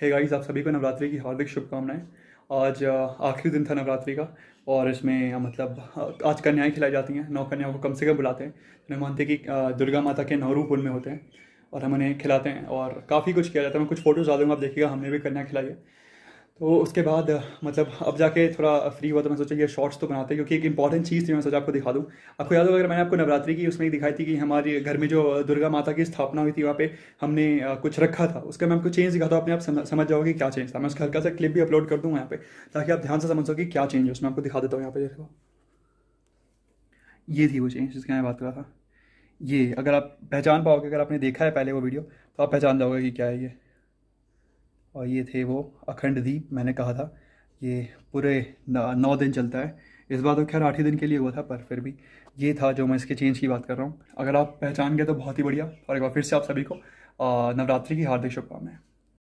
है hey guys आप सभी को नवरात्रि की हार्दिक शुभकामनाएं आज आखिरी दिन था नवरात्रि का और इसमें मतलब आज कन्याएं खिलाई जाती हैं नौ कन्याओं को कम से कम बुलाते हैं जिन्हें मानते हैं कि दुर्गा माता के नौ रूप उनमें होते हैं और हम उन्हें खिलाते हैं और काफ़ी कुछ किया जाता है मैं कुछ फोटोज़ आ दूँगा आप देखिएगा हमने भी कन्या खिलाई है तो उसके बाद मतलब अब जाके थोड़ा फ्री हुआ तो मैं सोचा ये शॉर्ट्स तो बनाते हैं क्योंकि एक इंपॉर्टेंट चीज़ थी मैं सोचा आपको दिखा दूँ आपको याद होगा अगर मैंने आपको नवरात्रि की उसमें दिखाई थी कि हमारे घर में जो दुर्गा माता की स्थापना हुई थी वहाँ पे हमने कुछ रखा था उसका मैं आपको चेंज दिखा था अपने आप समझ जाओगे क्या चेंज था मैं उसका हल्का सा क्लिप भी अपलोड कर दूँगा यहाँ पे ताकि आप ध्यान से समझ सको कि क्या चेंज है उसमें आपको दिखा देता हूँ यहाँ पे देखो ये थी वो चेंज जिसके मैं बात कर रहा था ये अगर आप पहचान पाओगे अगर आपने देखा है पहले वो वीडियो तो आप पहचान जाओगे कि क्या है ये और ये थे वो अखंड दीप मैंने कहा था ये पूरे नौ दिन चलता है इस बार तो खैर आठ ही दिन के लिए हुआ था पर फिर भी ये था जो मैं इसके चेंज की बात कर रहा हूँ अगर आप पहचान गए तो बहुत ही बढ़िया और एक बार फिर से आप सभी को नवरात्रि की हार्दिक शुभकामनाएं